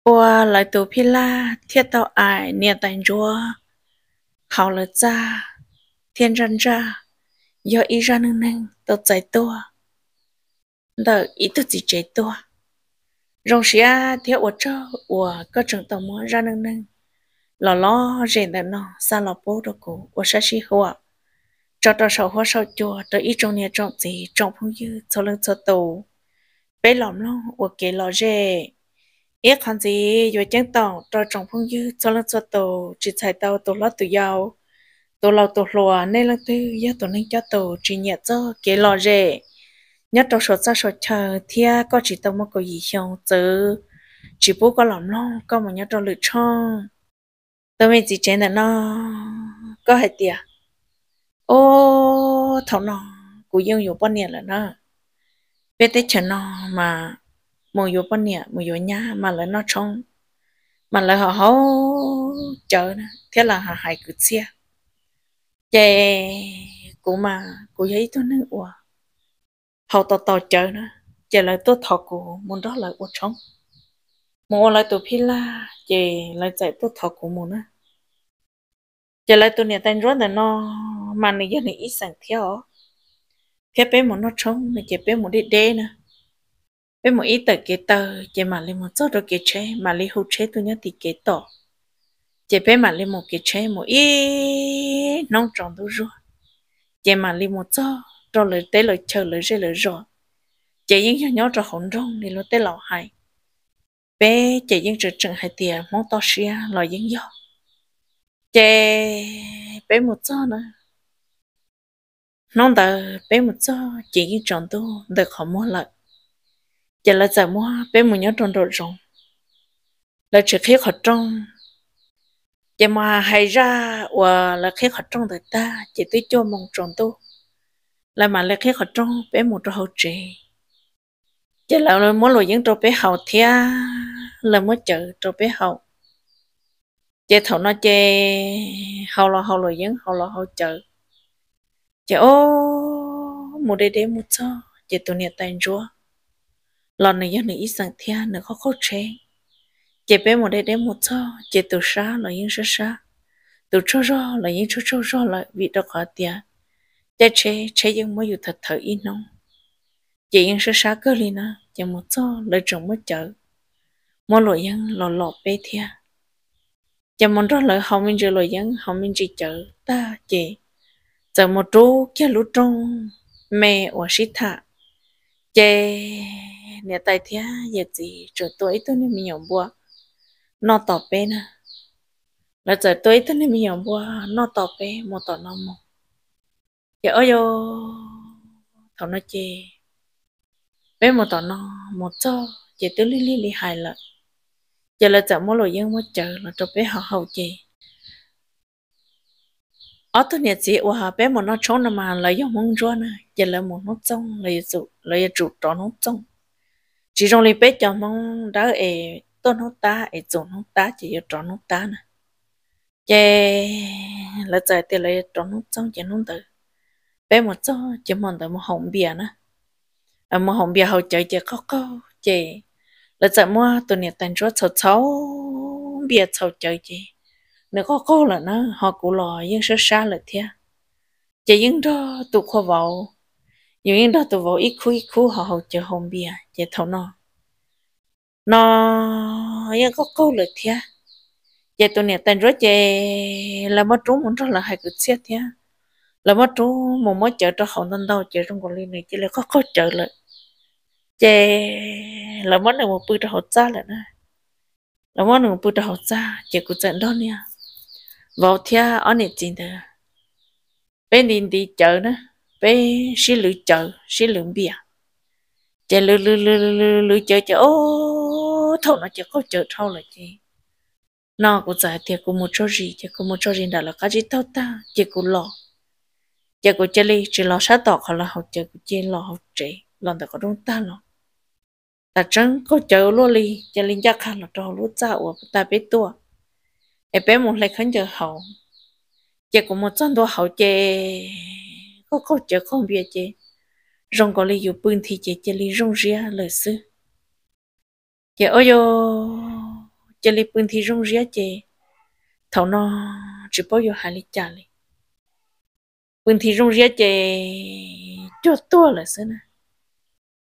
qua phi la ai 我来肚皮啦，贴到爱念等着，好了咋？天真咋？有一人能能都在多，那一肚子在多。rong xia theo ở cho ở có trường tàu mua ra nâng nâng lò lò rèn đàn nó xa lò bố đồ cổ ở xa xí hoa cho tàu sầu hoa sầu chùa tới ý trong nhà trong gì trong phong dư cho lưng cho tù bé lòng lò ở kế lò rèn 一看子越见到到种朋友做了做到，只才到到了都要，到了到了那了都要到那要到，只捏着给老人，捏到手在手上，天个只到某个异乡走，只不过老老搞么捏到路上，都没几钱的呢，搞还的啊，哦，头呢，古用有半年了呢，别的钱呢嘛。mù vô bên nè mù vô nhá mà lại nó trông mà lại họ hấu chờ nè thế là họ hại cứ xe chè cụ mà cụ giấy tôi nói ủa họ tò tò chờ nữa chờ lại tôi thọ của muốn đó là ủa trông mù lại tôi phi la chè lại chạy tôi thọ của muốn nữa chờ lại tôi nè tên rất là nó mà này giờ này ít sẵn theo thế bé muốn nó trông này chè bé muốn đi đê nữa với một ít tờ kế tờ chỉ mà lấy một số đồ kế chế mà lấy hụt chế tôi nhớ thì kế tờ chỉ bé mà lấy một kế chế một ít nông trồng đủ rồi chỉ mà lấy một số trò lời tế lời chờ lời rơi lời rồi chỉ những nhỏ nhỏ trò hỗn rong thì lo tế lò hại bé chỉ những trò trừng hại tiền món to xia lo những gió chỉ bé một số nữa nông tờ bé một số chỉ những tròn tu được họ mua lại giờ là giờ mua bé mua nhớ tròn rồi rồi là chỉ khi họ trong giờ mà hay ra và là khi họ trong người ta chỉ tới cho mong tròn tu là mà là khi họ trong bé mua cho hậu trì giờ là mỗi loại những trò bé hậu thia là mỗi chữ trò bé hậu giờ thầu nó chê hậu lo hậu loại những hậu lo hậu chợ giờ ô một đây đây một cho giờ tụi nhà tay chúa lon này do này ít sáng thia nữa khó khó chế chế bé một đây đến một cho chế từ xa là yên xa xa từ cho cho là yên cho cho cho là vì đó có tiền chế chế chế những mới thật thở ít nông chế những xa xa cơ lên na chế một cho là trồng mới chở mỗi loại yên lò lò bé thia chế một đó là học mình chơi loại yên học mình chỉ chở ta chế giờ một chỗ kia lũ trong mẹ và sĩ thạ chế nè tay thia giờ gì chỗ tuổi tôi nên mình nhộng bùa nó tỏ bé nè là giờ tuổi tôi nên mình nhộng bùa nó tỏ bé một tỏ nó một giờ ơi yo thảo nó chê bé một tỏ nó một cho giờ tôi li li li hài lợn giờ là giờ mỗi lối dân mỗi chợ là cho bé họ hầu chê ở tôi nhận gì và bé một nó trốn mà lấy giống mông ruộng này giờ là một nó trông lấy dụ lấy dụ tròn nó trông chỉ trong lịch bếp cho mong đã ở tôn hốt ta ở dùng hốt ta chỉ ở tròn hốt ta nè chè là trời tiền lấy tròn hốt trong chỉ nông tử bé một chỗ chỉ mong tới một hồng bìa nè ở ờ, một hồng bìa hậu chơi chè khó khó chè là trời mua tụi nhà tàn chúa sầu sầu bia sầu chơi chè nếu có cô là nó họ cũng lò nhưng sẽ xa là thế chỉ những đó tụi khoa vào ít ít khu khu 有人到都无一哭一哭，好好就红鼻啊，就头脑，nó những có câu lời thia, giờ tụi nè tên rồi chơi là mất trúng muốn cho là hai cứ xét thia, là mất trúng một mất chợ cho hậu nâng đâu chơi trong cuộc lý này chỉ là có có chợ lại, chơi là mất được một bữa cho hậu cha lại nè, là mất được một bữa cho hậu cha, chơi cứ trận đó nha, vào thia ở này chín thôi, bên đình đi chợ nữa bé xí lữ chợ xí lữ bia chợ lữ lữ lữ lữ lữ chợ chợ ô thâu nó chợ có chợ thâu là chị nó cũng giải thì cũng một chỗ gì thì cũng một chỗ gì đã là cái gì thâu ta chỉ cũng lo chỉ cũng chơi đi chỉ lo sáng tỏ hoặc là học chơi cũng chơi lo học chơi lo được có đúng ta lo ta chẳng có chợ lo đi chị linh giác khăn là trò lúa dạo ta biết tua em bé một lấy khấn chờ hậu chỉ cũng một chân tua hậu chơi có câu chở không biết chế rong có lấy dù bưng thì chế chế lấy rong ria lời sư chế ôi yo chế lấy bưng thì rong ria chế thầu nó chỉ bao giờ hai lấy trả lấy bưng thì rong ria chế cho to lời sư nè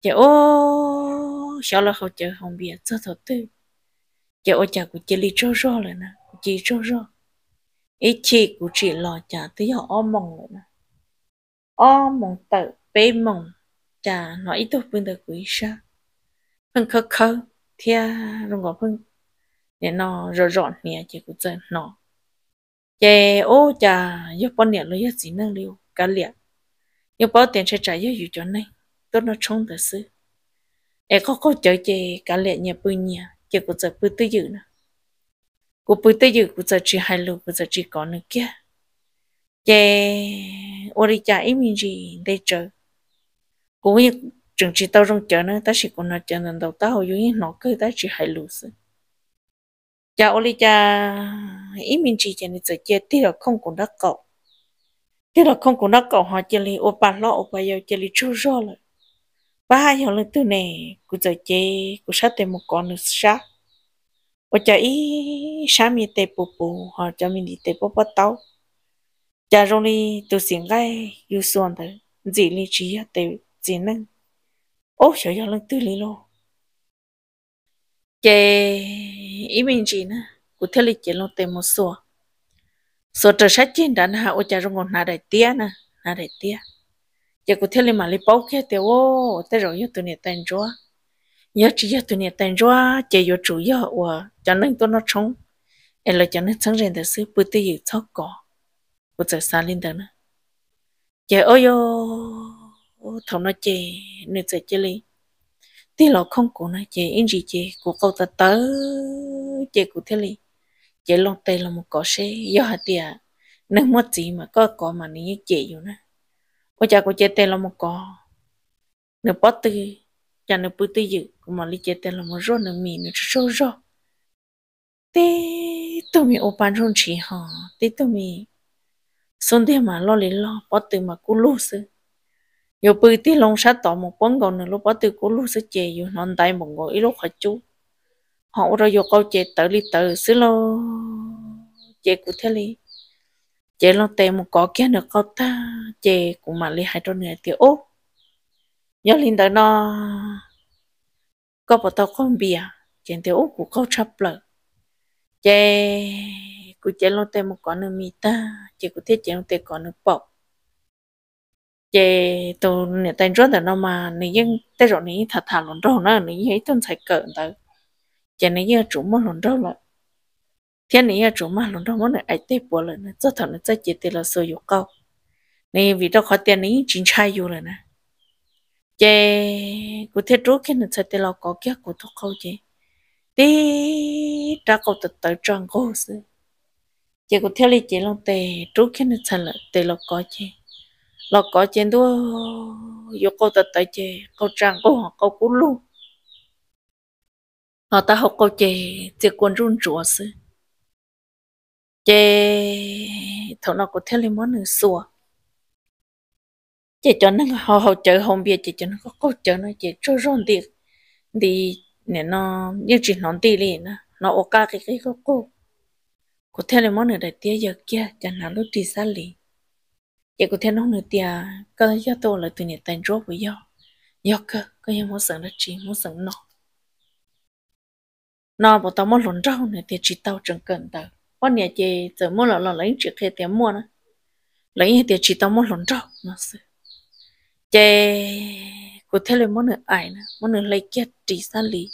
chế ô sao là không chở không biết cho thầu tư chế ô chả của chế lấy cho rõ lời nè chỉ cho rõ ít chị của chị lò chả tới họ mong rồi nè o mong tờ bê mong chả nói ít tục bên tờ quý sa phân khơ khơ thia rong gò phân nè nó rõ rọn nè chỉ cũng chơi nó chè ô chả giúp bọn nè lấy gì năng liu cả liệt giúp bọn tiền sẽ trả giúp dù cho này tôi nó trông tờ sư để có có chơi chè cả liệt nhà bự nhà chỉ cũng chơi bự tư dự nè của bự tư dự cũng chơi chỉ hai lù cũng chơi chỉ có nữa kia chế ô đi chả ít mình gì để chờ cũng như trường chỉ tao trong chợ nữa ta chỉ còn nói chợ nên đầu tao dưới nó cứ ta chỉ hay lù sự chả ô đi chả ít mình gì chả nên giờ chế thì là không còn đất cậu thì là không còn đất cậu họ chơi li ô bà lọ ô bà yêu chơi li chua rõ rồi ba hai họ lên từ này cụ giờ chế cụ sát thêm một con nữa sát ô chả ý sáng mi tê bù bù họ cho mình đi tê bù bù tao 假如你都醒来有算的，这里只要得只能，哦，小要能对你咯。这一面子呢，我这里见了怎么说？说这些简单哈，我假如我拿来点呢，拿来点，这我这里嘛里包开的哦，这容易对你等着，要只要对你等着，这有主要我就能多那冲，哎了就能承认的是不得有超高。cô sợ xa lên đó chè ôi ô thằng nó chè nên sợ chè lên tí lọ không cổ nó chè in gì chè cổ câu ta tớ chè cổ thế lên chè lông tay là một cỏ xe do hạt tiệt nên mất gì mà có cỏ mà nó như chè rồi nè cô cha cô chè tay là một cỏ nó bắt tư cha nó bự tư dự mà lấy chè tay là một rô nó mì nó rô rô tê tôi mi ô pan rôn chỉ hả tê tôi mi xuân thế mà lo lì lo bỏ từ mà cú lu sư yo bự tí lông sát tỏ một quấn gòn nữa lúc bỏ từ cú lu sư chè yo non tay một ngồi ít lúc khỏi chú họ rồi yo câu chè tự li tự sư lo chè cụ thế li chè lo tè một cỏ kia nữa câu ta chè cụ mà li hai trôn nè thì ô nhớ linh tới nó có bỏ tao con bìa chè thì ô cụ câu chập lợ chè cụ chế lô tê một con nữa mi ta chỉ cụ thiết chế lô tê con nữa bọc chế tổ nè tay rất là nó mà nè dân tê rồi nè thật thà lộn râu nữa nè ấy tuần sai cỡ tới chế nè giờ chủ mà lộn râu lại thế nè giờ chủ mà lộn râu mà nè ai tê bỏ lại nè cho thằng nè cho chế tê là sơ dục câu nè vì đó khó tiền nè chính trai dù rồi nè chế cụ thiết rốt khi nè sai tê là có kia cụ thuốc câu chế đi ra câu tự tự trang cố sự chị cũng theo lý chị lòng tề trú khi nó thành là tề lọc có chị lọc có chị đó yêu cầu ta tại chị cầu trang cô họ cầu cú lu họ ta học cô chị chị còn run rủa sư chị thằng nào cũng theo lý món nữa xua chị cho nó họ học chơi không biết chị cho nó có câu chơi nó chị cho run đi đi nè nó như chuyện nó đi liền nó ô cái cái cô cô theo là món nữa đại tia giờ kia chẳng hạn lúc đi xa lì vậy cô theo nó nữa tia có thể cho tôi là từ nhà tài rốt với do do cơ có như muốn sẵn đất chỉ muốn sẵn nó nó bảo tao muốn lộn rau này thì chỉ tao chẳng cần tao bọn nhà chị giờ mua là là lấy chuyện kia tiền mua nữa lấy thì chỉ tao muốn lộn rau nó sự chị cô theo là món nữa ai nữa món nữa lấy kia chỉ xa lì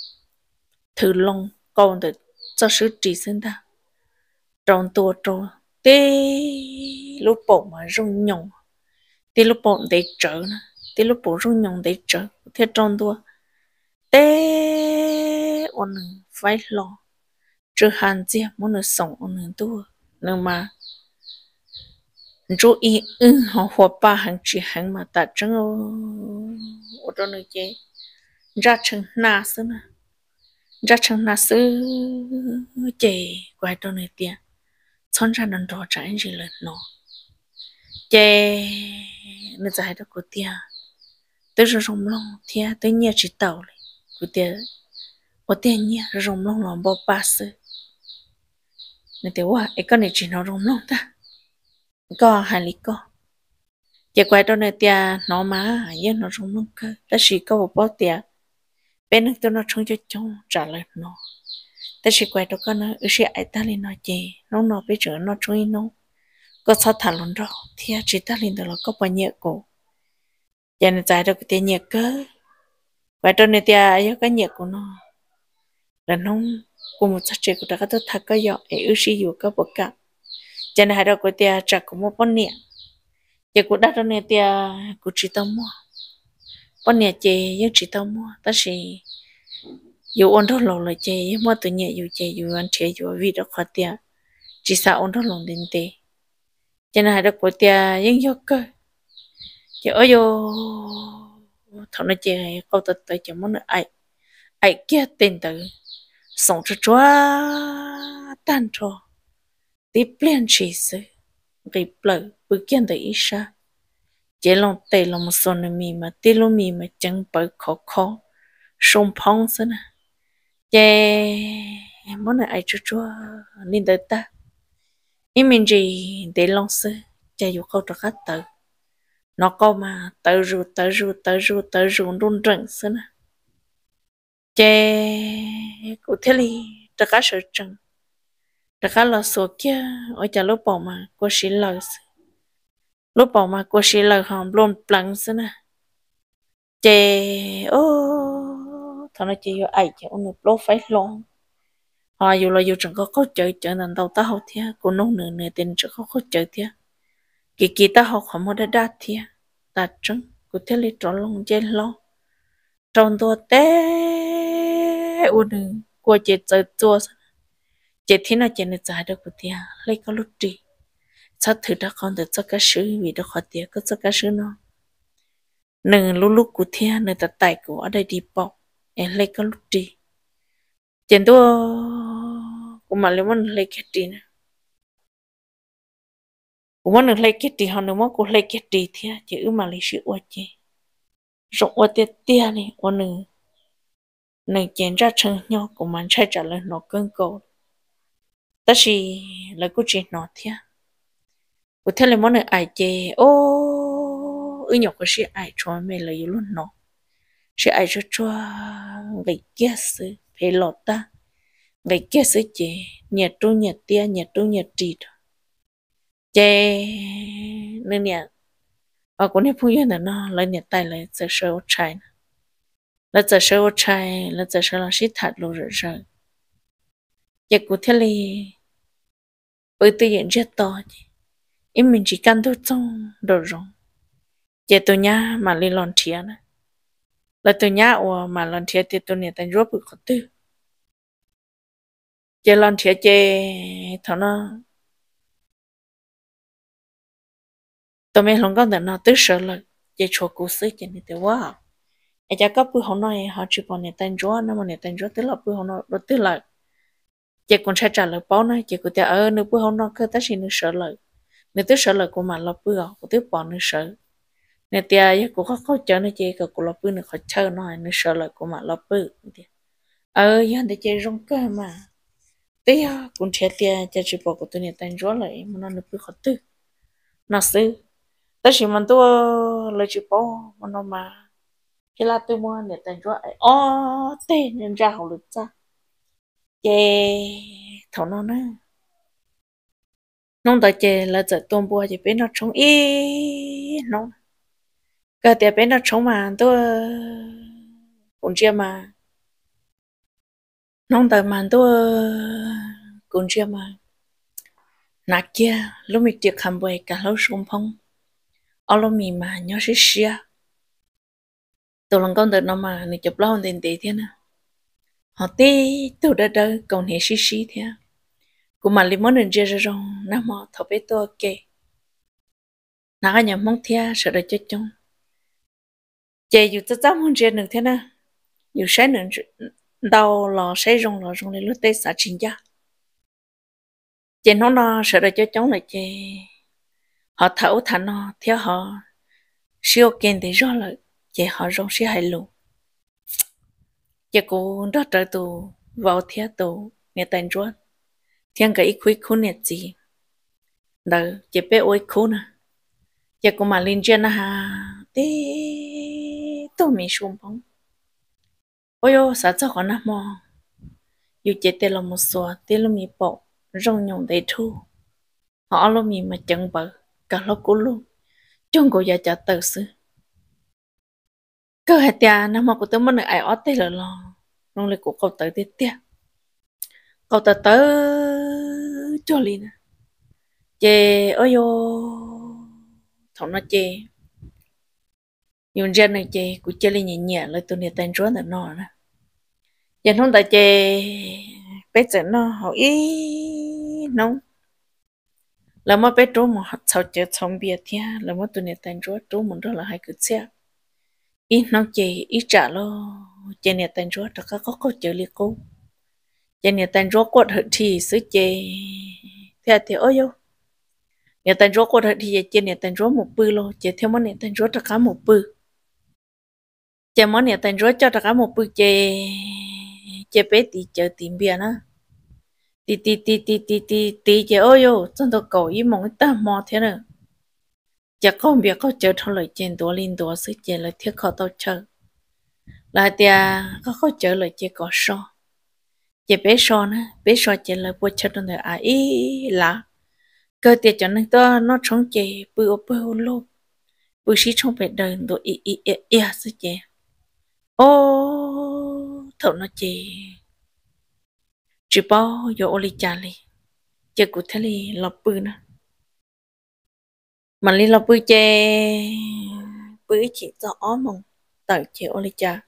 thử lòng còn được cho sứ chỉ sinh ta trong tua trô tê lúc bộ mà rung nhồng tê lúc bộ để trở tê lúc bộ rung nhồng để trở thế trong tua tê ôn phải lo trừ hàn chia muốn nó sống ôn tua nhưng mà chú ý ưng họ hòa ba hàng chỉ hàng mà ta ô ở trong nơi kia ra chừng na xứ ra chừng na xứ chạy qua trong nơi tiền chọn ra đòn đỏ trả anh gì lần nó chê nó giải đó của tia tới rồi rồng long tia tới nhà chỉ tàu này của tia của tia nhà rồi rồng long lòng bao ba sư nó tiêu quá cái con này chỉ nó rồng long ta có hai lý có giờ quay đó này tia nó má giờ nó rồng long cơ ta chỉ có một bao tia bên nó tôi nó trông cho chồng trả lời nó แต่ชีกวยตัวก็นะอือชีไอตาลินอเจน้องนอไปเจอนอจุยน้องก็สอดถันหลอนรอที่อาจิตาลินตัวเราก็ปเยอะกูยันใจเราก็เตียเยอะก็ไว้ตอนนี้เตียยก็เยอะกูน้อแล้วน้องกูมุดสัจเจกูแต่ก็ต้องทักก็ยอไออือชีอยู่ก็บอกกันยันหายเราก็เตียจากกูมั่วปนเนี่ย giờ cũng đã trong này tia cũng chỉ tao mua, bọn nhà chị nhưng chỉ tao mua, ta chỉ 有温度冷了节，么多年有节有人吃有味的快点，至少温度冷点的，现在还得快点应有个，就哎呦，他那节搞得得就么那爱爱给等的，送着抓蛋着，得变吃些，给不不见得一啥，这龙对龙么说的密嘛，对龙密嘛真不可靠，送胖子呢。chế món này ai chua chua nên tới ta ý mình gì để long sư chạy dù câu cho khách tự nó câu mà tự ru tự ru tự ru tự ru luôn rừng sư nè chế cụ thế li cho cá sợ trần cho cá là số kia ở chả lúc bỏ mà cô xí lời lúc bỏ mà cô xí lời hòm luôn plăng sư nè chế ô thằng nó chỉ vô ai chứ nó lố phải lo họ dù là dù chẳng có có chơi chơi nên đầu ta học thia cô nô nửa nửa tiền chẳng có có chơi thi kỳ kỳ ta học không mới đã đạt thi ta trứng cô thế lý trò lông chơi lo trong tua té u nửa của chơi chơi tua chơi thế nó chơi được giải được cô thi lấy có lúc đi sao thử đã con được cho cái sự vì đó khó thi có cho cái sự nó nửa lúc lúc của thia nửa ta tài của ở đây đi bọc em lấy cái lúc đi tiền tôi cũng mà lấy món lấy cái đi nè cũng món lấy cái đi hơn nữa món cũng lấy cái đi thì chỉ ư mà lấy quá chứ rộng quá tiệt tia này quá nữa nên chén ra chân nhỏ cũng mà chạy trả lời nó cơn cầu ta chỉ là cô chị nó thế của thế là món này ai chê ô ư nhỏ cái gì ai cho mình là luôn nó sẽ ai cho cho về kia sự về lọt ta về kia sự chế nhà tu nhà tia nhà tu nhà trì đó chế nên ờ, nhà và cũng nên phụ yên là nó lấy nhà tay lấy giờ sơ ô chai lấy giờ sơ ô chai là giờ sơ là sĩ thật lù rồi rửa chế cụ thể li bởi tự nhiên rất to em mình chỉ cần thôi xong đồ rồi chế tôi nhá mà lên lòng chia nữa là từ nhà ở mà lần thiệt thì tôi nhận tên rốt bực khó tư chế lần thiệt chế thằng nó tôi mới lòng có được nó tức sở là chế cho cố sức chế này tôi wow ai cha có bữa hôm nay họ chỉ bỏ nhận tên rốt nó mà nhận tên rốt tức là bữa hôm nay rồi là chế còn sẽ trả lời báo nữa chế cũng sẽ ở ờ, nữa bữa hôm nay cứ tất nhiên nữa sợ lời nữa tức sợ lời của mà là bữa của tiếp bỏ nữa sợ nè tia giờ cũng có có chơi nó chơi cả cũng lọp bự nó khó chơi nó lại cũng mà lọp ờ giờ để chơi rong cơ mà tia cũng chơi tia chơi chỉ bỏ của tôi nè tan rõ lại mà nó nó bự khó tư nó sư ta chỉ mình tôi ờ, lấy chỉ bỏ nó mà cái là tôi mua nè tan rõ ô tê nên ra hậu lực ra chơi thằng nó nữa nông đại chơi là chơi tôm bùa chỉ biết nó trông y nông cái ờ, tiền bên nó trống ờ, mà tôi ờ, cũng chưa mà nông tờ mà tôi cũng chưa mà nà kia lúc mình tiệc hầm bơi cả lâu sông phong ở lúc mình mà nhớ xí xia tôi lần con tờ nó mà này chụp lâu tiền tiền thế nè họ tê tôi đã đỡ còn hệ xí xí thế của mà lấy món đường chia ra rồi nằm mà thọ bé tôi kê nà cái nhà mong thea sợ đợi chết chung chị dù tao tao muốn chơi nữa thế nào dù sẽ nữa đau lò sẽ rung lò rung lên lúc tết xả chín ra chị nó nó sợ rồi cho cháu là chị họ thấu thà nó theo họ siêu kiên thì rõ là chị họ rung sẽ hay luôn chị cũng đó trời tù vào theo tù nghe tên ruột thiên cái khuy khôn nhật gì đó chị bé ôi khôn à chị cũng mà lên trên ha tê mò, chế tê lo mi rong thu họ mi mà chẳng bờ cả lo cố luôn chung cố gia trả tờ sư cơ hệ tia năm mò của tớ mất ai ót tê lờ lo nông lịch của cậu tớ tê tia cậu tớ tớ cho lì nè chê ôi yo thằng nó chê nhưng ra này chị cũng chơi lên nhẹ nhẹ là tụi dạ, này tên chúa là no nè giờ không tại chị bây giờ nó họ ý nóng là mà bây chúa mà họ sao chơi xong bia thì là mà tụi này tên chúa chúa mình đó là hai cái xe ý nóng chị ý trả lo chị này tên chúa cho các có có chơi liền cô chị này tên chúa quật hở thì sứ chị thế thì ôi yêu nhà tên rốt có thể thì chơi nhà tên rốt một bự lo chơi theo món nhà tên rốt tất cả một bự chè món này thành rồi cho tất cả một bữa chè chè bé tí chè tìm bia nữa tí tí tí tí tí tí tí chè ôi yo chân tôi cầu ý mong ta mò thế nữa chè không bia có chè thôi lại chè đồ linh đồ sức chè lại thiết khó tao chờ là tia có có chè lời chè có so chè bé so nữa bé so chè lại bữa chè trong đời à ý là cơ tia cho nên tôi nó chống chè bữa bữa lô bữa sĩ trong bể đời đồ ý ý ý ý sức chè ô thợ nó chê chỉ bao giờ ô li cha li chê cụ thế li lọc bự nè mà li lọc bự chê bự chỉ rõ mong tờ chê ô li cha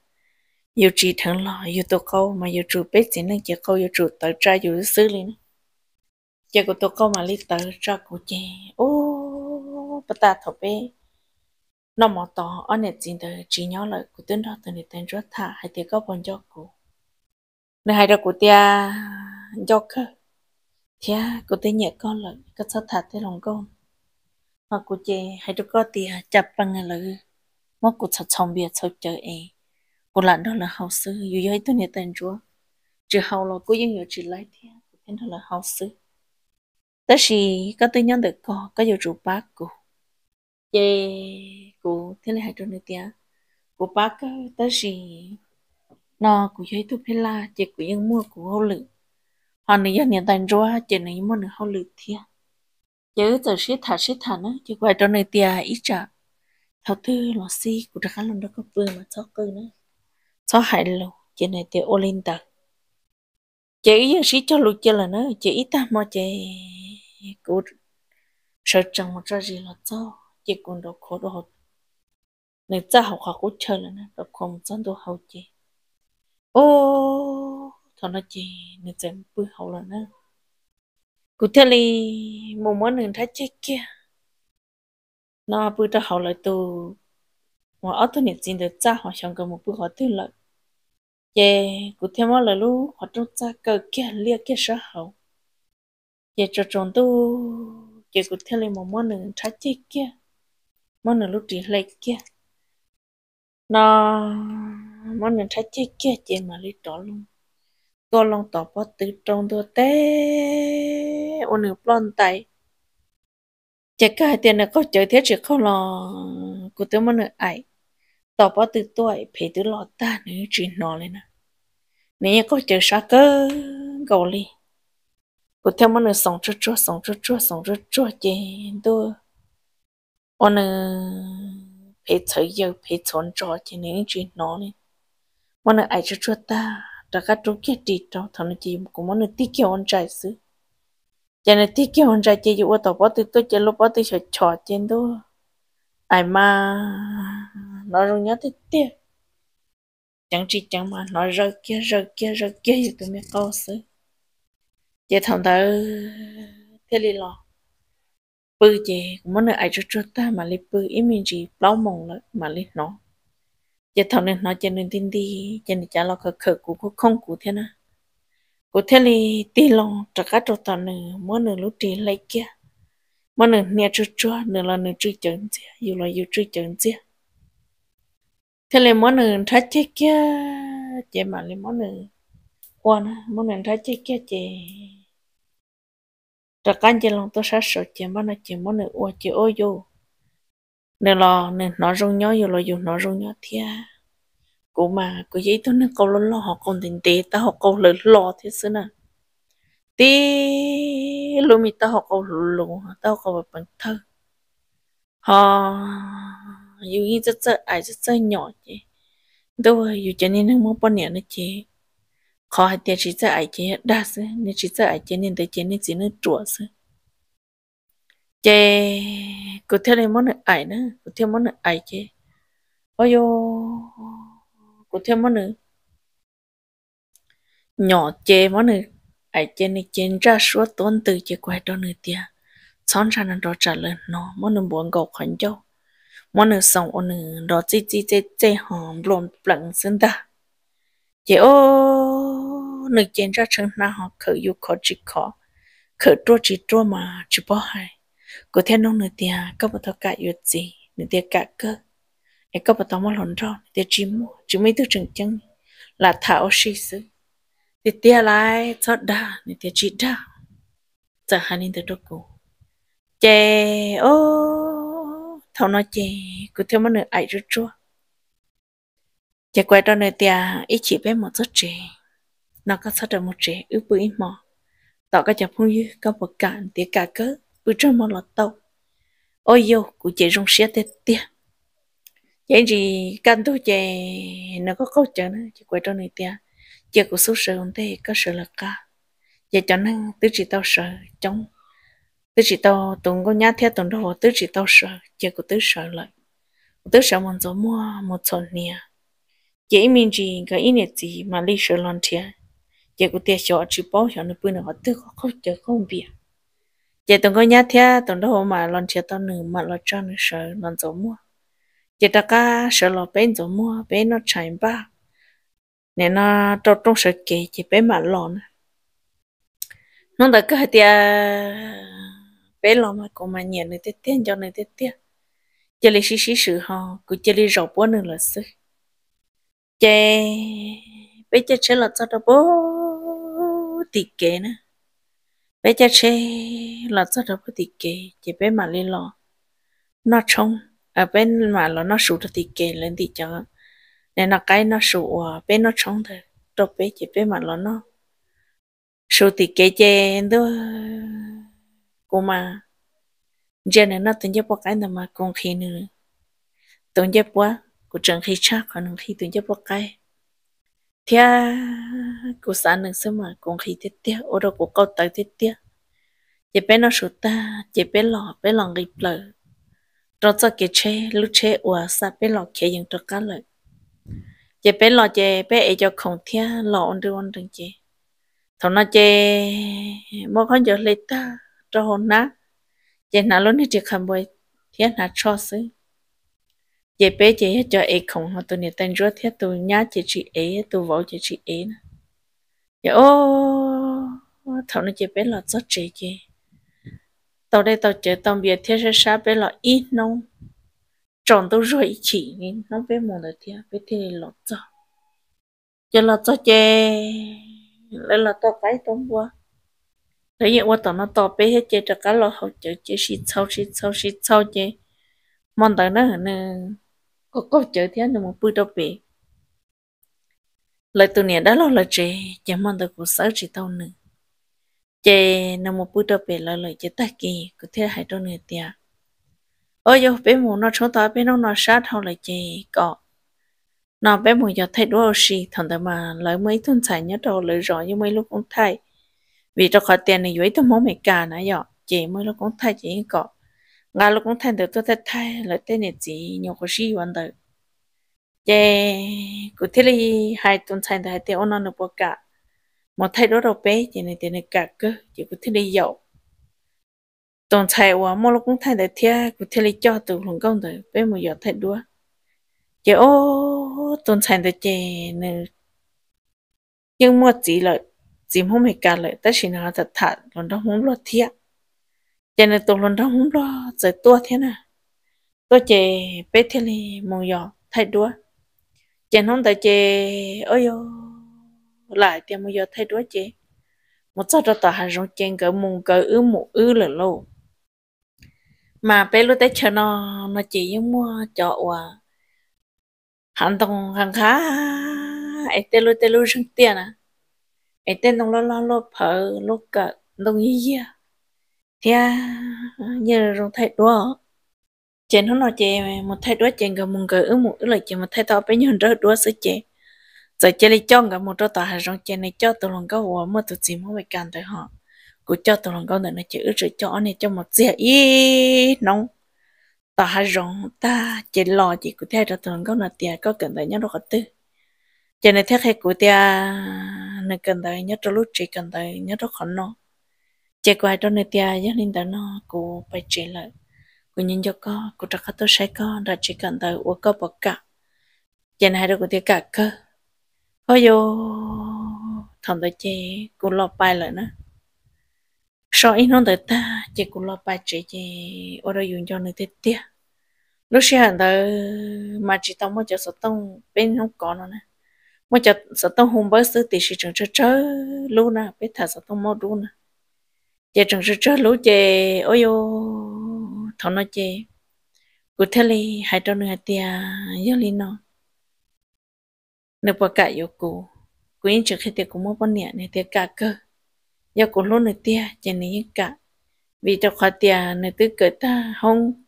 yêu chỉ thằng lọ yêu tổ câu mà yêu chủ biết gì nên chê câu yêu chủ tờ tra yêu xứ li nè chê cụ tổ câu mà li tờ tra cụ chê ô bắt ta thọ bê nó mà tỏ anh nè chính từ chỉ nhớ lời của tên đó từ nè tên rất thả hay thì có bọn cho cụ nè hay đó của tia cho cơ thia của tên nhẹ con lời có sao thả thế lòng con mà của chị hay đó có tia chập bằng người lời mà của sao chồng biệt sao chơi ấy của lạnh đó là hậu sư dù dưới tôi nè tên chúa chỉ hậu là của dân nhiều chỉ lấy thì của tên đó là hậu sư tất nhiên có tên nhân được có có nhiều chủ bác cụ chị cô thế này hai trong nơi tiếng cô bác ta gì nó cũng thấy thuốc hết la chỉ cũng yên mua cũng hậu lực họ này giờ nhận tiền rồi chỉ này mua được hậu lực thiệt chứ giờ xí thả xí thả nó chỉ quay trong nơi tiếc ít trả thầu tư lọ xí cũng đã khá luôn đó có bừa mà cho cơ nữa cho hại lâu chỉ này tiếc ô lên tờ chỉ giờ xí cho lụt chơi là nó chỉ ít ta mà chỉ cũng sợ chẳng một ra gì là cho chỉ còn đâu khổ đồ nên học học học chơi gì ô thằng nó chị nên chém bự học là nó cụ thể li một món nướng thái chết kia nó bự ta học lại từ mà ở tôi nhận tiền được cha họ xong cái một bự học tư lợi về cụ thể món là lu họ trong cha cờ kia lia kia sợ học, về cho chồng tu về cụ thể li một món nướng thái chết kia món nướng lúc chỉ lại kia nó món này thấy chết chết chết mà đi đó luôn tôi lòng tỏ bó từ trong tôi té ôn nửa lon tay chắc cái tiền là có chơi thế chỉ không lo của tôi món này ấy tỏ bó từ tuổi phải từ lọ ta nữa chuyện nó lên nè à. nếu có chơi sao cơ gầu li của tôi món này sống chua chua sống chua chua sống chua chua chơi tôi ôn nửa phải thở dầu phải thốn trò cho nên chuyện nó này mà nó ai cho cho ta đã cắt chú kia đi đó thằng nó chỉ cũng món nó tiếc kia ông trai xứ giờ nó tiếc kia ông trai chỉ dụ tao bắt từ tôi chỉ lúc bắt từ sợ trò trên đó ai mà nó rồi nhớ tới tiếc chẳng chỉ chẳng mà nó rơi kia rơi kia rơi kia thì tôi mới câu xứ giờ thằng ta thế đi lo bư chè cũng muốn ai cho cho ta mà lấy bư ý mình chỉ bao mong là mà lấy nó giờ thằng này nó cho nên tin đi cho nên cha lo khờ khờ cũng có không cũng thế na cũng thế thì tin lo trả cả cho thằng nên muốn nên lúc đi lấy kia muốn nên nhà cho cho nên là nên chơi chơi, gì dù là dù chơi chơi, gì thế là muốn nên thắt chế kia chè mà lấy muốn nên quan muốn nên thắt chế kia chè ra cán chỉ lòng tôi sẽ sợ chém bao nó chém bao nữa uo chỉ ô vô nè lò nè nó rung nhó vô lò vô nó rung nhó thia cụ mà cụ giấy tôi nên câu lớn lò họ còn tình tế ta họ câu lớn lò thế xưa nè tí lúc mi ta họ câu lù ta họ câu bằng thơ họ dù như rất rất ai rất rất nhỏ chứ đâu dù cho nên nó muốn bao nhiêu nó chứ khó hay tiền chỉ sợ ai chơi đa sư nên chỉ sợ ai chơi nên để chơi nên chỉ nên chùa sư chế cứ theo này món ai nữa cứ theo món này ai chơi ôi yo cứ theo món này nhỏ chơi món này ai chơi nên chơi ra suốt tuần từ chơi quay đó nữa tia xong ra nó trả lời nó món này buồn gầu khoảnh châu món này xong ôn này đó chơi chơi chơi chế hòm lộn lẫn sinh ta chơi ô nơi chén ra chân na họ khử yêu khó chỉ khó khởi trô chỉ trô mà chỉ bỏ hại. Cố thể nông nơi thì các bạn thọ cả yêu gì nơi thì cả cơ em các bạn thọ mà lòn rõ thì chỉ mua chỉ mấy thứ chân chân là thảo sĩ sư, nơi tia lại cho đa nơi tia chỉ đa chẳng hạn như từ đâu cô chè ô thảo nói chè cố theo mà nơi ai rất chua chè quay đó nơi tia ít chỉ biết một chút chè nó có sát ra một trẻ ước bữa ít mò tỏ cái chồng phong như có một cạn tía cả cớ bữa trong một lọt tàu ôi yêu cụ chị rong xe tê tía vậy thì căn tôi chạy nó có câu chuyện nữa chị quay cho này tía chị của số sợ không thấy có sợ là ca. giờ cho nên tứ chỉ tao sợ chống tứ chỉ tao tụng có nhát theo tụng đồ tứ chỉ tao sợ chị của tứ sợ lợi. tứ sợ mình rồi mua một số nè chị mình chỉ có ý niệm gì mà lý sợ lon thiệt chị cũng tiếc sợ chỉ bảo cho nó bữa nào tự có không chờ không biết chị từng có nhớ thế từng đâu mà lần chị tao nửa mà lo cho nó sợ nó 走 mua chị ta cả sợ lo mua, bên nó chạy ba nên nó trong trong sợ kì chị bên mà lo nè nó đã cái tia bên lo mà cũng mà nhận được tiếc cho nó tiếc tiếc chị lấy xí xí sự họ cứ chị lấy rau bữa nữa là sự chị bây giờ chị là cho nó bố tike nữa bé cha chê là cho đó có tike chỉ bé mà lên lo nó trông ở à, bên mà là nó sụt tike lên thì cho nên là cái nó sụt à bé nó trông thôi đâu bé chỉ bé mà là nó sụt tike chê đó cô mà giờ này nó từng bao cái nào mà còn khi nữa từng chấp quá của chẳng khi chắc còn khi từng bao cái thea ku san nang sama kong khi te te ora ku kau ta te te chỉ bé nó shu ta chỉ bé lọ bé lo ngi plo tro cha cái che lu che wa sa bé lọ ke yang to ka lo che pe lo che pe e cho không thea lọ on de on dang che thon na che mo khon jo le ta tro hon na che na lo ni che kham boi thea na cho se giờ bé chị hết cho ấy khổng họ tôi nè tên rốt hết tôi nhá chị chị ấy tôi vỗ chị chị ấy nè giờ dạ, ô thằng nó chị bé là rất chị chị tao đây tao chơi tao biết thế sẽ sao bé là ít nông tròn tao rồi chỉ nên nó bé mồm được thế bé thế này lọt cho giờ lọt cho chị lấy là tao cái tao mua lấy vậy qua tao nó tao bé hết chê cho cái lọt hậu chữ chữ xịt sau xịt sau xịt sau chê mòn tao nó hơn có có chữ thế nó một bữa đâu bị lời tụi nè đã lo lời chè chả mong được cuộc sống chỉ tao nữa chè nó một bữa đâu bị lời lời chè ta kỳ có thế hại đôi nửa tia ôi yo bé mù nó chúng ta bé nó nó sát thôi lời chè cọ nó bé mù giờ thay đua gì thằng ta mà lời mấy tuần xài nhớ đâu lời rõ như mấy lúc cũng thay vì cho khỏi tiền này dưới tôi muốn mày cả nãy giờ chị mới lúc cũng thay chỉ cọ ngà lúc cũng thành được tôi thật thay là tên này chỉ nhiều khó sĩ hoàn đời ye cụ thể là hai tuần thành được hai tiếng ôn nó bỏ cả một thay đổi đầu bé chỉ này tiền này cả cơ chỉ cụ thể là giàu tuần thay qua mỗi lúc cũng thành được thia cụ thể là cho từ lòng công đời bé một giờ thay đua ye ô tuần thành được chỉ này nhưng mà chỉ là chỉ không hề cả lại tất nhiên là thật thật còn đó không lo thiệt cho nên tụi lần đó muốn lo rồi tua thế nè tôi chè bé thế này mong nhỏ thay đúa chè không tại chè ôi yo lại thì mong nhỏ thay đúa chè một số đó tòa hàng rong chèn cỡ mùng cỡ ứ một ứ là lâu mà bé lúc tới chờ nó nó chỉ giống mua chợ à hàng tông hàng khá ấy tê lúc tê lúc rong tiền à ấy tê nông lo lo lo phở lo cỡ nông gì à ya nhớ rồi thấy đua chén hôm nọ chè một thay đua chén gặp một người ước một lại chè một thay tao bây giờ rất đua sự chè giờ chè đi cho gặp một trâu tòa hàng rong chè này cho tôi lòng có hòa mà tôi chìm không phải cản tới họ cứ cho tôi lòng câu nợ nó chữ rồi cho này cho một dĩa y nóng tòa hàng rong ta chè lò chỉ cứ thay cho tôi lòng có nợ tiền có cần tới nhớ đâu khó tư chè này thay hay của tiền nợ cần tới nhớ cho lúc chỉ cần tới nhớ đâu khó nó chỉ qua đó này tia giác linh đó nó cô phải chế lại cô nhân cho con cô chắc tôi sai con là chỉ cần tới u có bậc cả giờ này đâu có tia cả cơ ôi vô thằng tôi chế cô lo bài lại nữa sau ít nó tới ta chỉ cô lo bài chế chế ở đây dùng cho người tia tia lúc xưa hàng tới mà chỉ tao mới cho sợ tông bên không có nữa nè mới cho sợ tông hùng bớt sư tỷ sĩ trường chơi chơi luôn nè biết thả sợ tông mau luôn nè chị trồng sự chơi lũ chị ôi yo thằng nó chị cụ thể là hai trăm nửa tia giờ lên nó nửa bạc cả yêu cụ cụ yên trước khi tia cụ mua bao nhiêu nửa tia cả cơ giờ cụ luôn nửa tia chị yên cả vì trong khoa tia nửa tư cỡ ta không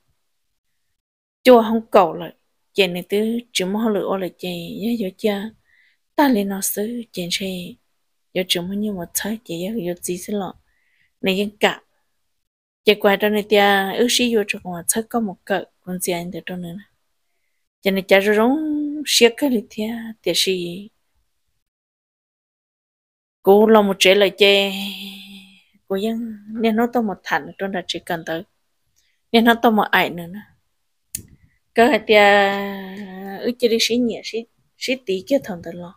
chua không cầu lại chị nửa tư chỉ mua lựa lại chị giờ giờ chưa ta lên nó xứ chị sẽ giờ chỉ mua nhiêu một thứ chị giờ giờ gì xí lọ này yên cả chỉ qua đó này tia ước sĩ vô trong ngoài sách có một cỡ con xe anh được đâu nữa cho nên cha rồi rong xiết cái này tia tia sĩ cô lo một trẻ lại chê cô yên nên nó to một thành trong đó chỉ cần tới nên nó to một ảnh nữa nè cơ hạt tia ước chế đi sĩ nhẹ sĩ sĩ tí kia thằng tới lo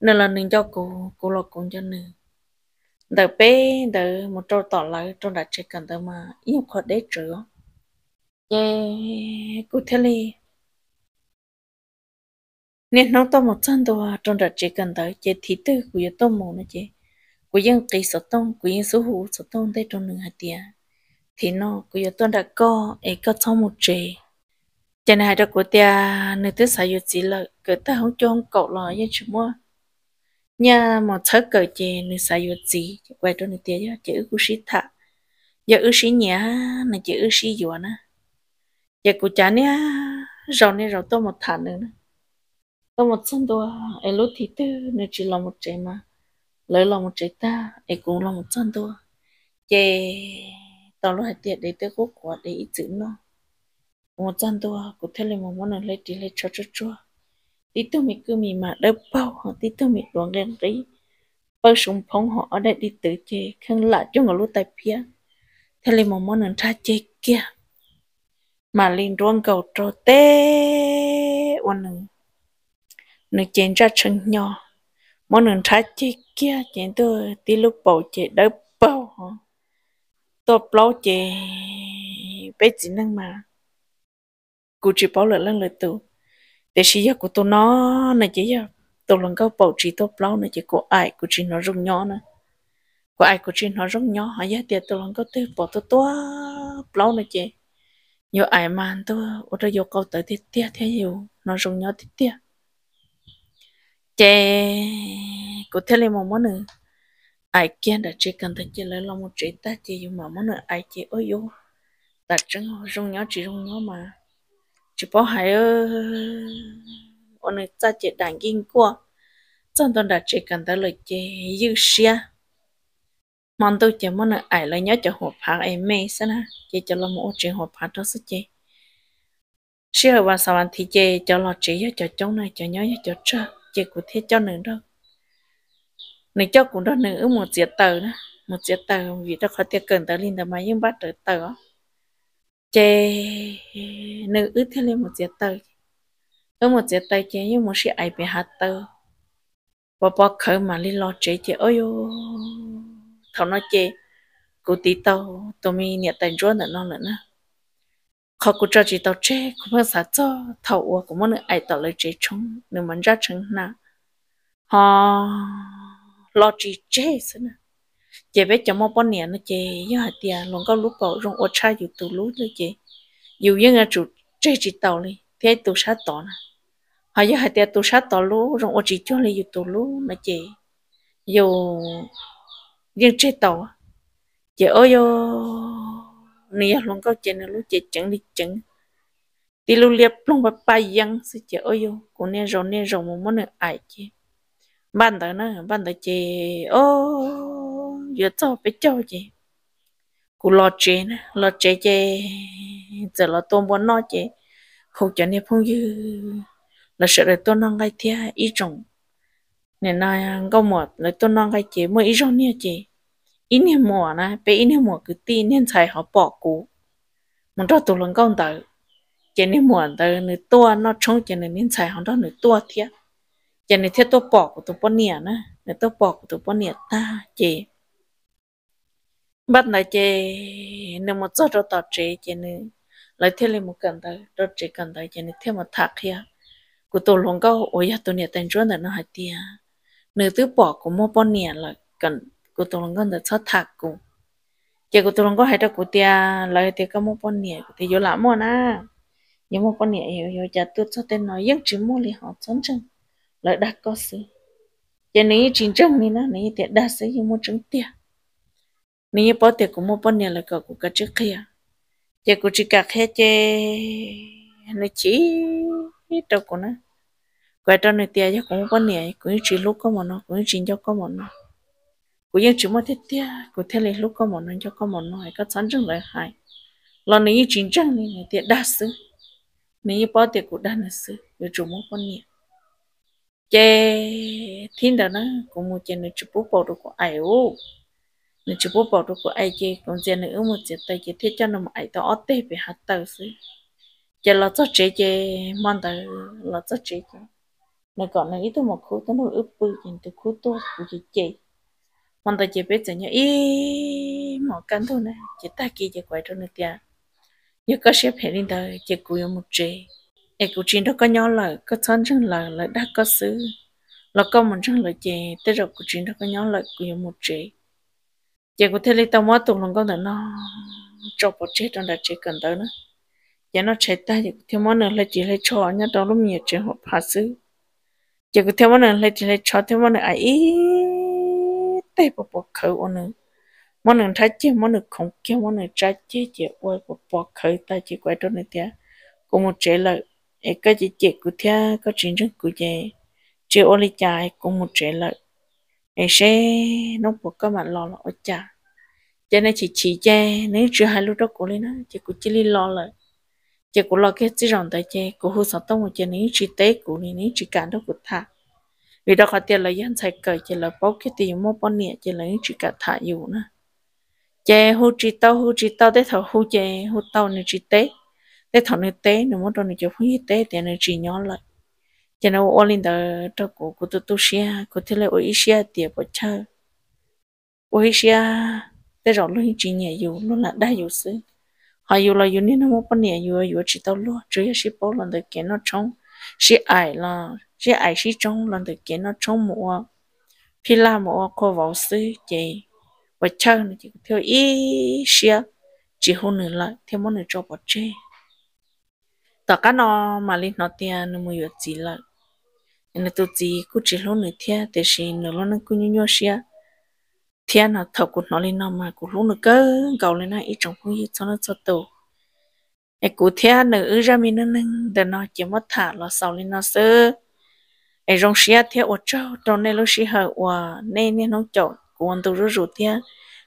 nên là nên cho cô cô lo cũng cho nên đợt bé đợt một trâu tỏ lại trong đã chơi cần đợt mà yêu khó để chữa ye cụ thể li nên nó to một chân đồ trong đã chơi cần tới chơi thì tư của yêu to mồ nó chơi của dân kỳ sợ tông của dân số hữu sợ tông đây trong nửa hạt tiền thì nó của yêu to đã có ấy có trong một trời cho nên hai đứa của tia nơi tới sử dụng chỉ là cứ ta không cho ông cậu là như chúng mua nhà mà thợ cờ chè nên xài vô gì quay cho nên tiền cho chữ cú sĩ thà giờ ư sĩ nhà này chữ ư sĩ vô nè giờ cụ cha nè à, rau nè rau tô một thằng nữa tô một chân đồ em à, lúc thì tư nên chỉ là một trẻ mà lấy là một trẻ ta em cũng là một chân đồ chè tao lúc hai tiền để tư cố quả để ít chữ nó một chân đồ à, cụ thể là một món này lấy đi lấy cho cho cho tito mi cứ mi mà đỡ bao họ tito mi đoàn gan rí bao súng phong họ ở đây đi tự chế khăn lạ cho ngõ lúa tay phía thế là mong muốn nên ra chế kia mà lên ruộng cầu trò tê ôn nương nương chén ra chân nhỏ mong nên ra chế kia chén tôi tí lúc bầu chế đỡ bao họ tôi bao chế bé chỉ năng mà cụ chỉ bao lợi lăng lợi tụ để chỉ giờ của tôi nó này chỉ giờ tôi lần câu bảo trì tôi lâu này chỉ có ai của chị nó rung nhỏ nè của ai của chị nó rung nhỏ họ giá tiền tôi lần câu tôi bỏ tôi tua lâu này chị nhiều ai mà tôi ở đây vô câu tới tiết tiết thế nhiều nó rung nhỏ tiết tiết chè của thế này mà món nữa ai kia đã chỉ cần thấy chị lấy lòng một chị ta chị dùng mà món nữa ai chị ơi yêu đặt chẳng rung nhỏ chị rung nhỏ mà chỉ bỏ hai ở, ông này cha chị đàn kinh qua chân tôi đã chỉ cần tới lời chị yêu xia mong tôi chỉ muốn là ai lại nhớ cho hộp phá em mê sao na chỉ cho là một chuyện hộp phá đó sức chị xia và sau anh thì chị cho là chị cho cháu này cho nhớ cho cha chỉ của thể cho nữa đâu này cho cũng đó nữa một diệt tờ đó một diệt tờ vì đó khó tiệc cần tới linh đó mà nhưng bắt tới tờ chế nữ ướt thế lên một chiếc tay, ở một chiếc tay chế như một chiếc ai bị hạt tơ, bỏ bỏ khởi mà lên lo chế chế ôi ô thằng nó chế cụ tí tàu tụi mi nhận tiền chúa nữa nó nữa nè khó cụ cho chị tàu chế cũng phải sát cho thảo ua cũng muốn ai tàu lấy chế chống nếu mình ra chừng nè họ lo chị chế xin nào? chế biết chồng mong bốn nè nó chế như hạt tiền luôn có lúc bảo rong ô cha dù từ lúc nữa chế dù những là chủ chế chỉ tàu này, thế tụ sát tỏ nè họ như hạt tiền tụ sát tỏ lúc rong ô chỉ cho này, dù từ lúc nó chế dù những chế tàu chế ơi yo nè luôn có chế này lúc chế chẳng đi chẳng đi lưu liệp luôn bà bà yang sư chế ơi yo cũng nè rồi nè rồi món muốn ai chế ban tới nó ban tới chế ô giờ cho phải cho chị cụ lo chế nè lo chế chế giờ lo tôm bón nó chế không cho nên phong dư là sợ là tôi nâng cái thia ý trồng nên là câu một là tôi nâng cái chế mới ý trồng nha chế, ý niệm mùa nè bé ý niệm mùa cứ tin nên xài họ bỏ cú, mình cho tụi lần công tử cho nên mùa tử người tua nó trông cho nên nên xài họ đó người tua thia cho nên theo tôi bỏ của tôi bón nè nè tôi bỏ của tôi bỏ nè ta chế bắt lại chị nếu mà cho cho tao chị chị nữ lại thêm một cần tới cho chị cần tới chị nữ thêm một thạc kia của tôi luôn câu ôi ya tôi nhớ tên chúa là nó hay tia nữ tứ bỏ của mua bao nhiêu là cần của tôi luôn câu là cho thạc của chị của tôi luôn câu hai cho của tia lại tia có mua bao nhiêu thì vô lắm mua na nhưng mua con nhẹ hiểu hiểu cha tôi cho tên nói những chữ mua liền họ chấn chừng lại đặt có gì cho nên chính chừng này nó này tiện đặt sẽ dùng một chứng tiền nếu bỏ tiền cũng mua bỏ nhà là cậu cũng cả trước kia giờ cũng chỉ cả hết chứ nó chỉ đâu cũng nó quay cho nó tiền chứ cũng bỏ nhà cũng chỉ lúc có mà nó cũng chỉ cho có mà nó cũng chỉ mua thế tiền cũng thế này lúc có mà nó cho có mà nó hay có sản chứng lại hay lo này chỉ chẳng này tiền đa số nếu bỏ tiền cũng đa nữa số chủ mua bỏ nhà chế thiên đó nó cũng mua chế nó chụp bút bầu được của ai ô nên chỉ bố bảo đồ của ai chơi còn giờ nữa một giờ tay chơi thiết cho nó mà ai tao ót tê về hạt tàu xí giờ là cho chơi chơi mòn tàu là cho chơi chơi nó còn này ít một khu tôi nó ướp bự nhìn từ khu tôi của chị chị mòn tàu chị biết rồi nhớ ý một căn thôi nè chị ta kia chị quay cho nó tiền nhớ có xếp hệ lên tàu chị cùi một chị em cũng chỉ đó có nhỏ là có thân chân là là đã có xứ là có một chân là chị tới rồi cũng chỉ đó có nhỏ là cùi một chị chị có thể lấy tao mất tụng lòng con đàn nó cho bỏ chết trong đại chế cần tới nữa giờ nó chạy ta giờ theo món mất nữa lấy chỉ lấy cho nhá đó lúc nhiều chuyện họ phá xứ, chị có theo món nữa lấy chỉ lấy cho theo món nữa ấy à, tay bỏ bỏ khẩu ôn nữa mất nữa thấy chứ mất nữa không kia món nữa trái chứ chỉ ôi bỏ bỏ khẩu ta chỉ quay đó này thế cũng một chế lợi cái chỉ chỉ của thế có chuyện rất của chế chế ô lý cùng một chế lợi em sẽ nó buộc các bạn lo ở chả cho nên chỉ chỉ cho nếu chưa hai lúc đó cô lên á chị cũng chỉ đi lo lại chị cũng lo cái chỉ rằng tại chị cũng hư sáu tông một chị nếu chỉ tế của nên nếu chỉ cả đó của thả vì đó có tiền là dân sài cởi chỉ là bao cái tiền mua bao nhiêu chỉ là nếu chỉ cả thả dù nữa chị hư chỉ tao hư chỉ tao để thầu hư chị hư tao nên chỉ tế để thầu nên tế nếu muốn đâu nên chị không tế thì nên chỉ nhỏ lại cho nó ôn lên đó cho cô cô tu tu xia cô thế là ôi xia tiệp bỏ cha, ôi xia để rồi luôn chỉ nhẹ dù luôn là đã dù xứ họ dù là dù nên nó muốn bao nhẹ dù dù chỉ tao luôn chỉ là chỉ bảo lần đầu kiến nó trông sĩ ai là sĩ ai sĩ trông lần đầu kiến nó trông mua phi la mua cô vào sư chị bỏ cha nó chỉ theo ý xia chỉ hôn nữa là theo món nữa cho bỏ chơi tất cả nó mà linh nó tiền nó mới được chỉ lại nên tôi chỉ cứ chỉ luôn này thea để xí nó luôn nó cứ nhớ nhau xí à nó thầu của nó lên nó mà của luôn nó cơ gầu lên này ít trong không gì cho nó cho tổ cái cụ thea nó ư ra mình nó nâng để nó chỉ mất thả nó sau lên nó sơ cái e rong xí à ở chỗ trong này lúc xí hở và nay nên nó chọn của anh tôi rủ thea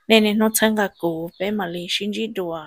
nay nay nó sang cả cụ bé mà lì xin gì đùa